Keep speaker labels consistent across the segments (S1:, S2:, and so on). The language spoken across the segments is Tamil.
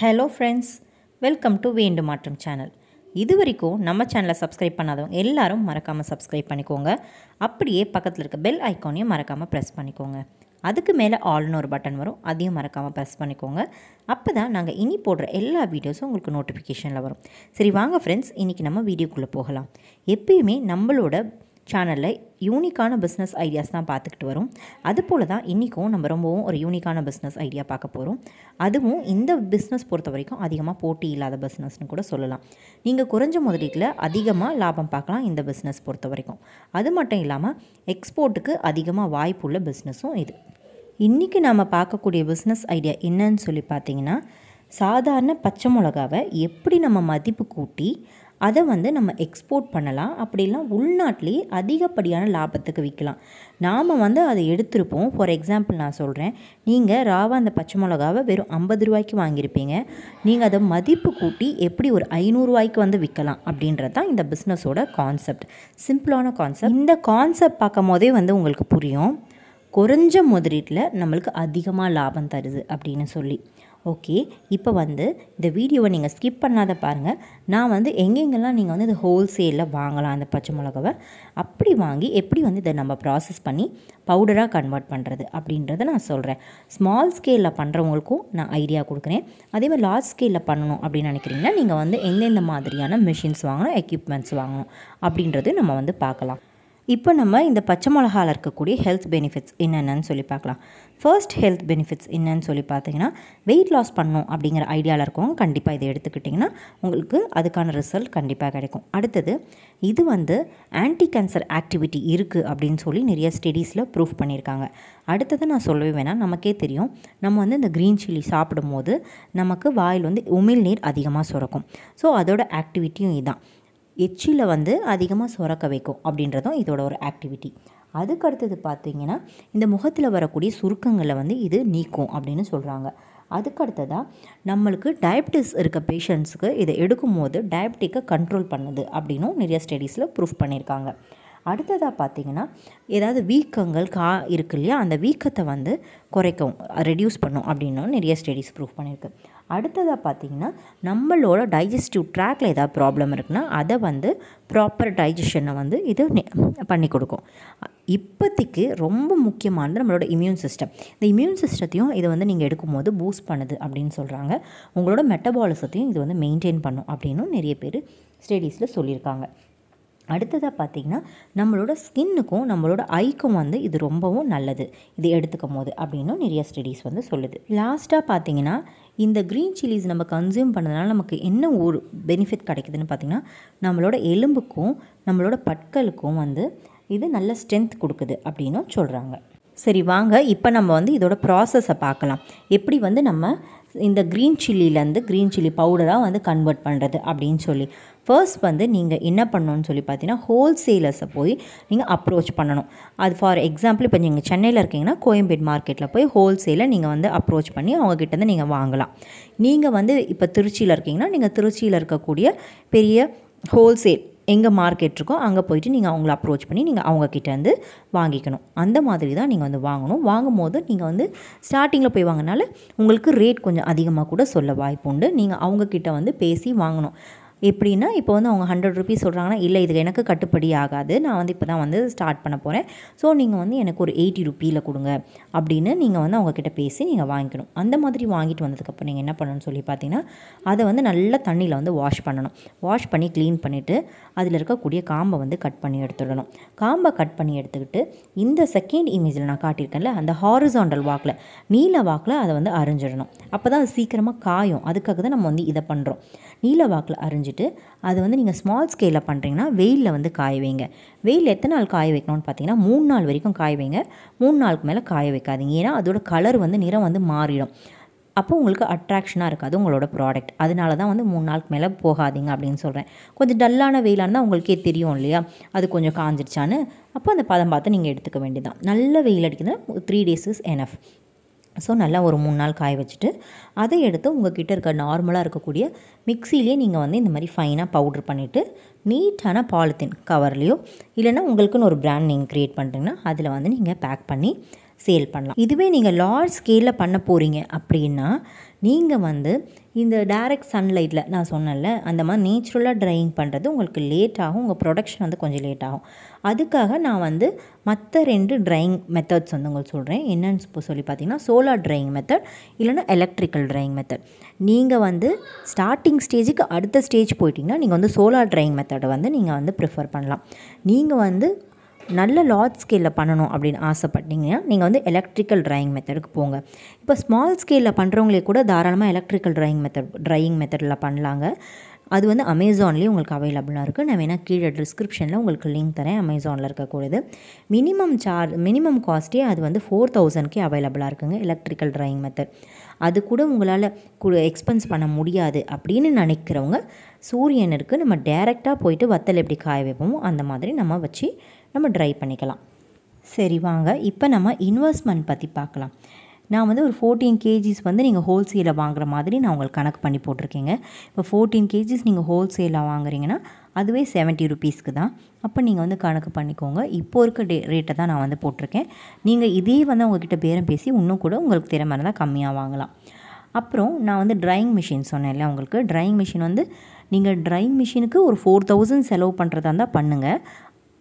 S1: ஹலோ ஃப்ரெண்ட்ஸ் வெல்கம் டு வேண்டு மாற்றம் சேனல் இது வரைக்கும் நம்ம சேனலை சப்ஸ்கிரைப் பண்ணாதவங்க எல்லாரும் மறக்காமல் சப்ஸ்கிரைப் பண்ணிக்கோங்க அப்படியே பக்கத்தில் இருக்க பெல் ஐக்கானையும் மறக்காமல் ப்ரெஸ் பண்ணிக்கோங்க அதுக்கு மேலே ஆல்னு ஒரு பட்டன் வரும் அதையும் மறக்காமல் ப்ரெஸ் பண்ணிக்கோங்க அப்போ தான் நாங்கள் இனி போடுற எல்லா வீடியோஸும் உங்களுக்கு நோட்டிஃபிகேஷனில் வரும் சரி வாங்க ஃப்ரெண்ட்ஸ் இன்றைக்கி நம்ம வீடியோக்குள்ளே போகலாம் எப்பயுமே நம்மளோட சேனலில் யூனிக்கான பிஸ்னஸ் ஐடியாஸ் தான் பார்த்துக்கிட்டு வரும் அது போல் தான் இன்றைக்கும் நம்ம ரொம்பவும் ஒரு யூனிக்கான பிஸ்னஸ் ஐடியா பார்க்க போகிறோம் அதுவும் இந்த பிஸ்னஸ் பொறுத்த வரைக்கும் அதிகமாக போட்டி இல்லாத பிஸ்னஸ்னு கூட சொல்லலாம் நீங்கள் குறைஞ்ச முதலீட்டில் அதிகமாக லாபம் பார்க்கலாம் இந்த பிஸ்னஸ் பொறுத்த வரைக்கும் அது மட்டும் இல்லாமல் எக்ஸ்போர்ட்டுக்கு அதிகமாக வாய்ப்பு உள்ள பிஸ்னஸும் இது இன்றைக்கி நாம் பார்க்கக்கூடிய பிஸ்னஸ் ஐடியா என்னன்னு சொல்லி பார்த்தீங்கன்னா சாதாரண பச்சை மிளகாவை எப்படி நம்ம மதிப்பு கூட்டி அதை வந்து நம்ம எக்ஸ்போர்ட் பண்ணலாம் அப்படிலாம் உள்நாட்டிலே அதிகப்படியான லாபத்துக்கு விற்கலாம் நாம் வந்து அதை எடுத்திருப்போம் ஃபார் எக்ஸாம்பிள் நான் சொல்கிறேன் நீங்கள் ராவா அந்த பச்சை மிளகாவை வெறும் ஐம்பது ரூபாய்க்கு வாங்கியிருப்பீங்க நீங்கள் அதை மதிப்பு கூட்டி எப்படி ஒரு ஐநூறுரூவாய்க்கு வந்து விற்கலாம் அப்படின்றது தான் இந்த பிஸ்னஸோட கான்செப்ட் சிம்பிளான கான்செப்ட் இந்த கான்செப்ட் பார்க்கும் போதே வந்து உங்களுக்கு புரியும் குறைஞ்ச முதலீட்டில் நம்மளுக்கு அதிகமாக லாபம் தருது அப்படின்னு சொல்லி ஓகே இப்போ வந்து இந்த வீடியோவை நீங்கள் ஸ்கிப் பண்ணாத பாருங்கள் நான் வந்து எங்கெங்கெல்லாம் நீங்கள் வந்து இது ஹோல்சேலில் வாங்கலாம் அந்த பச்சை மிளகாவை அப்படி வாங்கி எப்படி வந்து இதை நம்ம ப்ராசஸ் பண்ணி பவுடராக கன்வெர்ட் பண்ணுறது அப்படின்றத நான் சொல்கிறேன் ஸ்மால் ஸ்கேலில் பண்ணுறவங்களுக்கும் நான் ஐடியா கொடுக்குறேன் அதே மாதிரி லார்ஜ் ஸ்கேலில் பண்ணணும் அப்படின்னு நினைக்கிறீங்கன்னா நீங்கள் வந்து எந்தெந்த மாதிரியான மிஷின்ஸ் வாங்கணும் எக்யூப்மெண்ட்ஸ் வாங்கணும் அப்படின்றது நம்ம வந்து பார்க்கலாம் இப்போ நம்ம இந்த பச்சை மிளகாவில் இருக்கக்கூடிய ஹெல்த் பெனிஃபிட்ஸ் என்னென்னு சொல்லி பார்க்கலாம் ஃபர்ஸ்ட் ஹெல்த் பெனிஃபிட்ஸ் என்னன்னு சொல்லி பார்த்தீங்கன்னா வெயிட் லாஸ் பண்ணணும் அப்படிங்கிற ஐடியாவில் இருக்கவங்க கண்டிப்பாக இதை எடுத்துக்கிட்டிங்கன்னா உங்களுக்கு அதுக்கான ரிசல்ட் கண்டிப்பாக கிடைக்கும் அடுத்தது இது வந்து ஆன்டி கேன்சர் ஆக்டிவிட்டி இருக்குது அப்படின்னு சொல்லி நிறைய ஸ்டடீஸில் ப்ரூஃப் பண்ணியிருக்காங்க அடுத்தது நான் சொல்லவே வேணாம் நமக்கே தெரியும் நம்ம வந்து இந்த க்ரீன் சில்லி சாப்பிடும்போது நமக்கு வாயில் வந்து உமிழ்நீர் அதிகமாக சுரக்கும் ஸோ அதோட ஆக்டிவிட்டியும் இதுதான் எச்சியில் வந்து அதிகமாக சுரக்க வைக்கும் அப்படின்றதும் இதோட ஒரு ஆக்டிவிட்டி அதுக்கு அடுத்தது பார்த்திங்கன்னா இந்த முகத்தில் வரக்கூடிய சுருக்கங்களை வந்து இது நீக்கும் அப்படின்னு சொல்கிறாங்க அதுக்கு அடுத்ததாக நம்மளுக்கு டயபிட்டிஸ் இருக்க பேஷண்ட்ஸுக்கு இதை எடுக்கும்போது டயபிட்டிக்கை கண்ட்ரோல் பண்ணுது அப்படின்னும் நிறைய ஸ்டடீஸில் ப்ரூஃப் பண்ணியிருக்காங்க அடுத்ததாக பார்த்திங்கன்னா ஏதாவது வீக்கங்கள் கா இருக்கு இல்லையா அந்த வீக்கத்தை வந்து குறைக்கும் ரெடியூஸ் பண்ணும் அப்படின்னும் நிறைய ஸ்டடிஸ் ப்ரூவ் பண்ணியிருக்கு அடுத்ததாக பார்த்திங்கன்னா நம்மளோட டைஜஸ்டிவ் ட்ராக்கில் ஏதாவது ப்ராப்ளம் இருக்குன்னா அதை வந்து ப்ராப்பர் டைஜஷனை வந்து இது பண்ணி கொடுக்கும் இப்போதைக்கு ரொம்ப முக்கியமானது நம்மளோட இம்யூன் சிஸ்டம் இந்த இம்யூன் சிஸ்டத்தையும் இதை வந்து நீங்கள் எடுக்கும்போது பூஸ்ட் பண்ணுது அப்படின்னு சொல்கிறாங்க உங்களோட மெட்டபாலிசத்தையும் இது வந்து மெயின்டைன் பண்ணும் அப்படின்னும் நிறைய பேர் ஸ்டடீஸில் சொல்லியிருக்காங்க அடுத்ததாக பார்த்திங்கன்னா நம்மளோட ஸ்கின்னுக்கும் நம்மளோட ஐக்கும் வந்து இது ரொம்பவும் நல்லது இது எடுத்துக்கும் போது அப்படின்னு நிறைய ஸ்டடீஸ் வந்து சொல்லுது லாஸ்ட்டாக பார்த்திங்கன்னா இந்த க்ரீன் சில்லிஸ் நம்ம கன்சியூம் பண்ணதுனால நமக்கு என்ன ஒரு பெனிஃபிட் கிடைக்குதுன்னு பார்த்திங்கன்னா நம்மளோட எலும்புக்கும் நம்மளோட பற்களுக்கும் வந்து இது நல்ல ஸ்ட்ரென்த் கொடுக்குது அப்படின்னும் சொல்கிறாங்க சரி வாங்க இப்போ நம்ம வந்து இதோட ப்ராசஸை பார்க்கலாம் எப்படி வந்து நம்ம இந்த க்ரீன் சில்லிலேருந்து க்ரீன் சில்லி பவுடராக வந்து கன்வெர்ட் பண்ணுறது அப்படின்னு சொல்லி ஃபர்ஸ்ட் வந்து நீங்கள் என்ன பண்ணணும்னு சொல்லி பார்த்தீங்கன்னா ஹோல்சேலர்ஸை போய் நீங்கள் அப்ரோச் பண்ணணும் அது ஃபார் எக்ஸாம்பிள் இப்போ நீங்கள் சென்னையில் இருக்கீங்கன்னா கோயம்பேடு மார்க்கெட்டில் போய் ஹோல்சேலை நீங்கள் வந்து அப்ரோச் பண்ணி வந்து நீங்கள் வாங்கலாம் நீங்கள் வந்து இப்போ திருச்சியில் இருக்கீங்கன்னா நீங்கள் திருச்சியில் இருக்கக்கூடிய பெரிய ஹோல்சேல் எங்கே மார்க்கெட் இருக்கோ அங்கே போயிட்டு நீங்கள் அவங்கள அப்ரோச் பண்ணி நீங்கள் அவங்கக்கிட்ட வந்து வாங்கிக்கணும் அந்த மாதிரி தான் நீங்கள் வந்து வாங்கணும் வாங்கும் போது நீங்கள் வந்து ஸ்டார்டிங்கில் போய் வாங்கினால உங்களுக்கு ரேட் கொஞ்சம் அதிகமாக கூட சொல்ல வாய்ப்பு உண்டு நீங்கள் அவங்கக்கிட்ட வந்து பேசி வாங்கணும் எப்படின்னா இப்போ வந்து அவங்க ஹண்ட்ரட் ருபீஸ் சொல்கிறாங்கன்னா இல்லை இது எனக்கு கட்டுப்படி ஆகாது நான் வந்து இப்போ தான் வந்து ஸ்டார்ட் பண்ண போகிறேன் ஸோ நீங்கள் வந்து எனக்கு ஒரு எயிட்டி ருப்பியில் கொடுங்க அப்படின்னு நீங்கள் வந்து அவங்கக்கிட்ட பேசி நீங்கள் வாங்கிக்கணும் அந்த மாதிரி வாங்கிட்டு வந்ததுக்கப்புறம் நீங்கள் என்ன பண்ணணும்னு சொல்லி பார்த்தீங்கன்னா அதை வந்து நல்ல தண்ணியில் வந்து வாஷ் பண்ணணும் வாஷ் பண்ணி க்ளீன் பண்ணிவிட்டு அதில் இருக்கக்கூடிய காம்பை வந்து கட் பண்ணி எடுத்துடணும் காம்பை கட் பண்ணி எடுத்துக்கிட்டு இந்த செகண்ட் இமேஜில் நான் காட்டியிருக்கேன்ல அந்த ஹாரிசாண்டல் வாக்கில் நீல வாக்கில் அதை வந்து அரிஞ்சிடணும் அப்போ தான் அது சீக்கிரமாக காயும் அதுக்காக தான் நம்ம வந்து இதை பண்ணுறோம் நீல வாக்கில் அரிஞ்சிட்டு அது வந்து நீங்கள் ஸ்மால் ஸ்கேலில் பண்ணுறீங்கன்னா வெயிலில் வந்து காய வைங்க வெயில் எத்தனை நாள் காய வைக்கணும்னு பார்த்தீங்கன்னா மூணு நாள் வரைக்கும் காய வைங்க மூணு நாளுக்கு மேலே காய வைக்காதீங்க ஏன்னா அதோட கலர் வந்து நிறம் வந்து மாறிடும் அப்போ உங்களுக்கு அட்ராக்ஷனாக இருக்காது உங்களோட ப்ராடக்ட் அதனால தான் வந்து மூணு நாளுக்கு மேலே போகாதீங்க அப்படின்னு சொல்கிறேன் கொஞ்சம் டல்லான வெயிலான தான் உங்களுக்கே தெரியும் இல்லையா அது கொஞ்சம் காஞ்சிருச்சான்னு அப்போ அந்த பதம் பார்த்து நீங்கள் எடுத்துக்க வேண்டியதான் நல்ல வெயில் அடிக்கிறதுனா three days is enough so நல்லா ஒரு மூணு நாள் காய வச்சுட்டு அதை எடுத்து உங்கள் கிட்டே இருக்க நார்மலாக இருக்கக்கூடிய மிக்சிலேயே நீங்கள் வந்து இந்த மாதிரி ஃபைனாக பவுட்ரு பண்ணிவிட்டு நீட்டான பாலித்தீன் கவர்லேயோ இல்லைனா உங்களுக்குன்னு ஒரு பிராண்ட் நீங்கள் க்ரியேட் பண்ணுறீங்கன்னா அதில் வந்து நீங்கள் பேக் பண்ணி சேல் பண்ணலாம் இதுவே நீங்கள் லார்ஜ் ஸ்கேலில் பண்ண போகிறீங்க அப்படின்னா நீங்கள் வந்து இந்த டேரக்ட் சன்லைட்டில் நான் சொன்னேன்ல அந்த மாதிரி நேச்சுரலாக ட்ரையிங் பண்ணுறது உங்களுக்கு லேட் ஆகும் உங்கள் ப்ரொடக்ஷன் வந்து கொஞ்சம் லேட் ஆகும் அதுக்காக நான் வந்து மற்ற ரெண்டு ட்ரையிங் மெத்தட்ஸ் வந்து உங்களுக்கு சொல்கிறேன் என்னென்னு சொல்லி பார்த்தீங்கன்னா சோலார் ட்ரையிங் மெத்தட் இல்லைன்னா எலக்ட்ரிக்கல் ட்ரையிங் மெத்தட் நீங்கள் வந்து ஸ்டார்டிங் ஸ்டேஜுக்கு அடுத்த ஸ்டேஜ் போயிட்டிங்கன்னா நீங்கள் வந்து சோலார் ட்ரையிங் மெத்தடை வந்து நீங்கள் வந்து ப்ரிஃபர் பண்ணலாம் நீங்கள் வந்து நல்ல லார்ஜ் ஸ்கேலில் பண்ணணும் அப்படின்னு ஆசைப்பட்டீங்கன்னா நீங்கள் வந்து எலக்ட்ரிக்கல் ட்ராயிங் மெத்தடுக்கு போங்க இப்போ ஸ்மால் ஸ்கேலில் பண்ணுறவங்களே கூட தாராளமாக எலக்ட்ரிக்கல் ட்ராயிங் மெத்தட் ட்ராயிங் மெத்தடில் பண்ணலாங்க அது வந்து அமேசான்லேயே உங்களுக்கு அவைலபிளாக இருக்குது நான் வேணால் கீழே டிஸ்கிரிப்ஷனில் உங்களுக்கு லிங்க் தரேன் அமேசானில் இருக்கக்கூடியது மினிமம் சார்ஜ் மினிமம் காஸ்ட்டே அது வந்து ஃபோர் தௌசண்ட்க்கே அவைலபிளாக இருக்குங்க எலக்ட்ரிக்கல் ட்ராயிங் மெத்தட் அது கூட உங்களால் எக்ஸ்பென்ஸ் பண்ண முடியாது அப்படின்னு நினைக்கிறவங்க சூரியனுக்கு நம்ம டேரெக்டாக போயிட்டு வத்தல் எப்படி காய வைப்போமோ அந்த மாதிரி நம்ம வச்சு நம்ம ட்ரை பண்ணிக்கலாம் சரி வாங்க இப்போ நம்ம இன்வெஸ்ட்மெண்ட் பற்றி பார்க்கலாம் நான் வந்து ஒரு ஃபோர்டீன் கேஜிஸ் வந்து நீங்கள் ஹோல்சேலில் வாங்குற மாதிரி நான் உங்களுக்கு கணக்கு பண்ணி போட்டிருக்கேங்க இப்போ ஃபோர்டீன் கேஜிஸ் நீங்கள் ஹோல்சேலில் வாங்குறீங்கன்னா அதுவே செவன்ட்டி ருபீஸ்க்கு தான் அப்போ நீங்கள் வந்து கணக்கு பண்ணிக்கோங்க இப்போ இருக்க டே ரேட்டை தான் நான் வந்து போட்டிருக்கேன் நீங்கள் இதே வந்து அவங்கக்கிட்ட பேரம் பேசி இன்னும் கூட உங்களுக்கு திறமை இருந்தால் கம்மியாக வாங்கலாம் அப்புறம் நான் வந்து ட்ரைங் மிஷின் சொன்னேன்ல உங்களுக்கு ட்ரைங் மிஷின் வந்து நீங்கள் ட்ரையிங் மிஷினுக்கு ஒரு ஃபோர் தௌசண்ட் செலவு பண்ணுறதா இருந்தால் பண்ணுங்கள்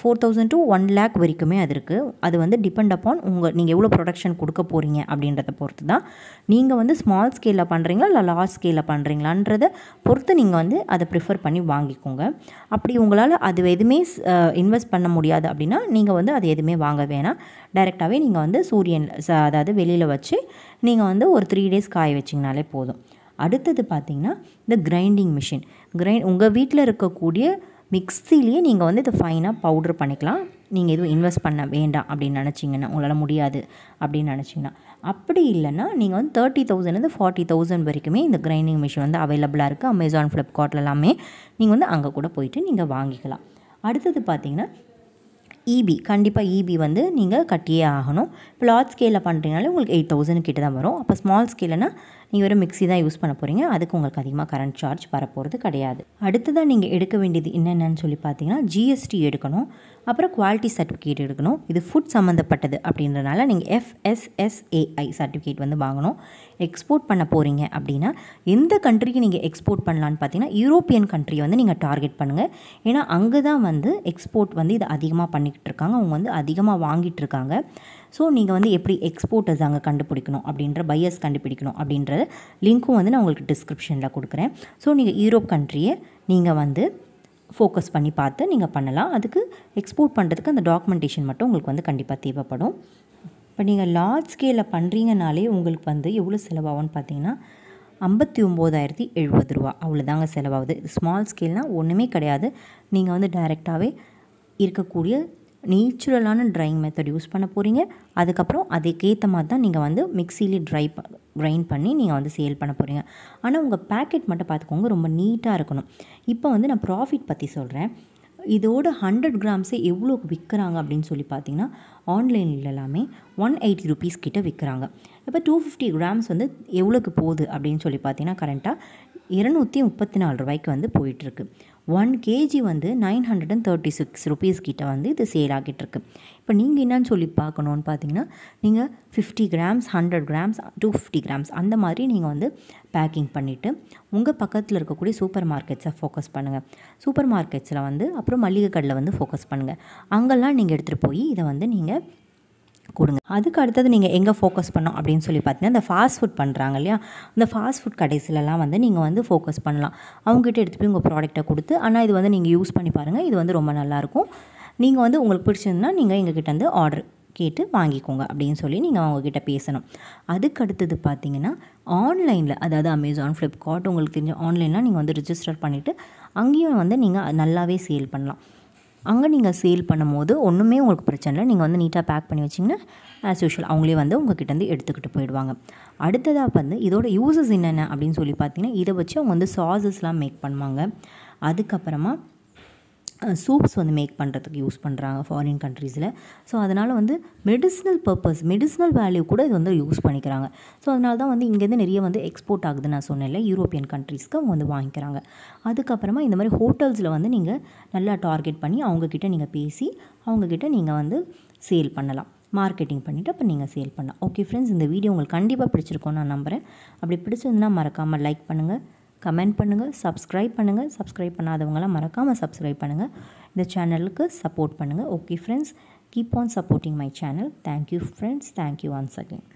S1: four thousand to one lakh வரைக்குமே அது இருக்குது அது வந்து டிபெண்ட் அப்பான் உங்கள் நீங்கள் எவ்வளோ ப்ரொடக்ஷன் கொடுக்க போகிறீங்க அப்படின்றத பொறுத்து தான் நீங்கள் வந்து ஸ்மால் ஸ்கேலில் பண்ணுறீங்களா இல்லை லார்ஜ் ஸ்கேலில் பண்ணுறீங்களான்றத பொறுத்து நீங்கள் வந்து அதை ப்ரிஃபர் பண்ணி வாங்கிக்கோங்க அப்படி உங்களால் அது எதுவுமே இன்வெஸ்ட் பண்ண முடியாது அப்படின்னா நீங்கள் வந்து அது எதுவுமே வாங்க வேணாம் டைரெக்டாகவே நீங்கள் வந்து சூரியன் அதாவது வெளியில் வச்சு நீங்கள் வந்து ஒரு த்ரீ டேஸ் காய வச்சிங்கனாலே போதும் அடுத்தது பார்த்திங்கன்னா இந்த கிரைண்டிங் மிஷின் கிரைண்ட் உங்கள் வீட்டில் இருக்கக்கூடிய மிக்சிலேயே நீங்கள் வந்து இதை ஃபைனாக பவுட்ரு பண்ணிக்கலாம் நீங்கள் எதுவும் இன்வெஸ்ட் பண்ண வேண்டாம் அப்படின்னு நினச்சிங்கன்னா உங்களால் முடியாது அப்படின்னு நினச்சிங்கன்னா அப்படி இல்லைன்னா நீங்கள் வந்து தேர்ட்டி தௌசண்ட்லேருந்து ஃபார்ட்டி தௌசண்ட் வரைக்குமே இந்த கிரைண்டிங் மிஷின் வந்து அவைலபிளாக இருக்குது அமேசான் ஃப்ளிப்கார்ட்டில் எல்லாமே நீங்கள் வந்து அங்கே கூட போயிட்டு நீங்கள் வாங்கிக்கலாம் அடுத்தது பார்த்திங்கன்னா இபி e கண்டிப்பாக இபி e வந்து நீங்கள் கட்டியே ஆகணும் இப்போ லார்ஜ் ஸ்கேலில் பண்ணுறீங்கனாலே உங்களுக்கு எயிட் தௌசண்ட் கிட்ட தான் வரும் அப்போ ஸ்மால் ஸ்கேலுனால் நீங்கள் ஒரு மிக்சி தான் யூஸ் பண்ண போகிறீங்க அதுக்கு உங்களுக்கு அதிகமாக கரண்ட் சார்ஜ் வரப்போகிறது கிடையாது அடுத்ததாக நீங்கள் எடுக்க வேண்டியது என்னென்னு சொல்லி பார்த்தீங்கன்னா ஜிஎஸ்டி எடுக்கணும் அப்புறம் குவாலிட்டி சர்டிஃபிகேட் எடுக்கணும் இது ஃபுட் சம்மந்தப்பட்டது அப்படின்றனால நீங்கள் எஃப்எஸ்எஸ்ஏஐ சர்டிஃபிகேட் வந்து வாங்கணும் எக்ஸ்போர்ட் பண்ண போகிறீங்க அப்படின்னா எந்த கண்ட்ரிக்கு நீங்கள் எக்ஸ்போர்ட் பண்ணலான்னு பார்த்தீங்கன்னா யூரோப்பியன் கண்ட்ரியை வந்து நீங்கள் டார்கெட் பண்ணுங்கள் ஏன்னா அங்கே தான் வந்து எக்ஸ்போர்ட் வந்து இது அதிகமாக பண்ணிக்கிட்டு இருக்காங்க அவங்க வந்து அதிகமாக வாங்கிட்டு இருக்காங்க ஸோ நீங்கள் வந்து எப்படி எக்ஸ்போர்ட்டர்ஸ் அங்கே கண்டுபிடிக்கணும் அப்படின்ற பையர்ஸ் கண்டுபிடிக்கணும் அப்படின்றத இருக்குது லிங்க்கும் வந்து நான் உங்களுக்கு டிஸ்கிரிப்ஷனில் கொடுக்குறேன் ஸோ நீங்கள் யூரோப் கண்ட்ரியை நீங்கள் வந்து ஃபோக்கஸ் பண்ணி பார்த்து நீங்கள் பண்ணலாம் அதுக்கு எக்ஸ்போர்ட் பண்ணுறதுக்கு அந்த டாக்குமெண்டேஷன் மட்டும் உங்களுக்கு வந்து கண்டிப்பாக தேவைப்படும் இப்போ நீங்கள் லார்ஜ் ஸ்கேலில் பண்ணுறீங்கனாலே உங்களுக்கு வந்து எவ்வளோ செலவாகும்னு பார்த்தீங்கன்னா ஐம்பத்தி ஒம்போதாயிரத்தி எழுபது ரூபா அவ்வளோதாங்க செலவாகுது ஸ்மால் ஸ்கேல்னால் ஒன்றுமே கிடையாது நீங்கள் வந்து டைரெக்டாகவே இருக்கக்கூடிய நேச்சுரலான ட்ரைங் மெத்தட் யூஸ் பண்ண போகிறீங்க அதுக்கப்புறம் அதுக்கேற்ற மாதிரி தான் நீங்கள் வந்து மிக்சியில் ட்ரை ப க்ரைண்ட் பண்ணி நீங்கள் வந்து சேல் பண்ண போகிறீங்க ஆனால் உங்கள் பேக்கெட் மட்டும் பார்த்துக்கோங்க ரொம்ப நீட்டாக இருக்கணும் இப்போ வந்து நான் ப்ராஃபிட் பற்றி சொல்கிறேன் இதோட ஹண்ட்ரட் கிராம்ஸே எவ்வளோ விற்கிறாங்க அப்படின்னு சொல்லி பார்த்தீங்கன்னா ஆன்லைனில் எல்லாமே ஒன் எயிட்டி ருபீஸ் கிட்டே விற்கிறாங்க இப்போ டூ ஃபிஃப்டி கிராம்ஸ் வந்து எவ்வளோக்கு போகுது அப்படின்னு சொல்லி பார்த்தீங்கன்னா கரண்ட்டாக இரநூத்தி முப்பத்தி நாலு ரூபாய்க்கு வந்து போயிட்டுருக்கு ஒன் கேஜி வந்து nine hundred and thirty six rupees கிட்ட வந்து இது சேல் ஆகிட்டுருக்கு இப்போ நீங்கள் என்னன்னு சொல்லி பார்க்கணுன்னு பார்த்தீங்கன்னா நீங்கள் fifty grams hundred grams two fifty grams அந்த மாதிரி நீங்கள் வந்து பேக்கிங் பண்ணிவிட்டு உங்கள் பக்கத்தில் இருக்கக்கூடிய சூப்பர் மார்க்கெட்ஸை ஃபோக்கஸ் பண்ணுங்கள் சூப்பர் மார்க்கெட்ஸில் வந்து அப்புறம் மளிகை கடையில் வந்து ஃபோக்கஸ் பண்ணுங்கள் அங்கெல்லாம் நீங்கள் எடுத்துகிட்டு போய் இதை வந்து நீங்கள் கொடுங்க அதுக்கு அடுத்தது நீங்கள் எங்கே ஃபோக்கஸ் பண்ணோம் அப்படின்னு சொல்லி பார்த்தீங்கன்னா இந்த ஃபாஸ்ட் ஃபுட் பண்ணுறாங்க இல்லையா இந்த ஃபாஸ்ட் ஃபுட் கடைசிலலாம் வந்து நீங்கள் வந்து ஃபோக்கஸ் பண்ணலாம் அவங்ககிட்ட எடுத்து போய் உங்கள் ப்ராடக்ட்டை கொடுத்து ஆனால் இது வந்து நீங்கள் யூஸ் பண்ணி பாருங்கள் இது வந்து ரொம்ப நல்லாயிருக்கும் நீங்கள் வந்து உங்களுக்கு பிடிச்சிருந்தா நீங்கள் எங்ககிட்ட வந்து ஆர்டர் கேட்டு வாங்கிக்கோங்க அப்படின்னு சொல்லி நீங்கள் அவங்கக்கிட்ட பேசணும் அதுக்கு அடுத்தது பார்த்தீங்கன்னா ஆன்லைனில் அதாவது அமேசான் ஃப்ளிப்கார்ட் உங்களுக்கு தெரிஞ்ச ஆன்லைனில் நீங்கள் வந்து ரிஜிஸ்டர் பண்ணிவிட்டு அங்கேயும் வந்து நீங்கள் நல்லாவே சேல் பண்ணலாம் அங்கே நீங்கள் சேல் பண்ணும்போது ஒன்றுமே உங்களுக்கு பிரச்சனை இல்லை நீங்கள் வந்து நீட்டாக பேக் பண்ணி வச்சிங்கன்னா ஆஸ் யூஷுவல் அவங்களே வந்து உங்கள் கிட்டேருந்து எடுத்துக்கிட்டு போயிடுவாங்க அடுத்ததாக வந்து இதோட யூசஸ் என்னென்ன அப்படின்னு சொல்லி பார்த்தீங்கன்னா இதை வச்சு அவங்க வந்து சாஸஸ்லாம் மேக் பண்ணுவாங்க அதுக்கப்புறமா சோப்ஸ் வந்து மேக் பண்ணுறதுக்கு யூஸ் பண்ணுறாங்க ஃபாரின் கண்ட்ரீஸில் ஸோ அதனால் வந்து மெடிசினல் பர்பஸ் மெடிசினல் வேல்யூ கூட இது வந்து யூஸ் பண்ணிக்கிறாங்க ஸோ அதனால தான் வந்து இங்கேருந்து நிறைய வந்து எக்ஸ்போர்ட் ஆகுது நான் சொன்னேன் யூரோப்பியன் கண்ட்ரீஸ்க்கு அவங்க வந்து வாங்கிக்கிறாங்க அதுக்கப்புறமா இந்த மாதிரி ஹோட்டல்ஸில் வந்து நீங்கள் நல்லா டார்கெட் பண்ணி அவங்கக்கிட்ட நீங்கள் பேசி அவங்கக்கிட்ட நீங்கள் வந்து சேல் பண்ணலாம் மார்க்கெட்டிங் பண்ணிவிட்டு அப்போ நீங்கள் சேல் பண்ணலாம் ஓகே ஃப்ரெண்ட்ஸ் இந்த வீடியோ உங்களுக்கு கண்டிப்பாக பிடிச்சிருக்கோம் நான் நம்புகிறேன் அப்படி பிடிச்சிருந்தால் மறக்காமல் லைக் பண்ணுங்கள் கமெண்ட் பண்ணுங்கள் சப்ஸ்கிரைப் பண்ணுங்கள் சப்ஸ்கிரைப் பண்ணாதவங்களாம் மறக்காமல் சப்ஸ்கிரைப் பண்ணுங்கள் இந்த சேனலுக்கு சப்போர்ட் பண்ணுங்கள் okay friends keep on supporting my channel thank you friends thank you once again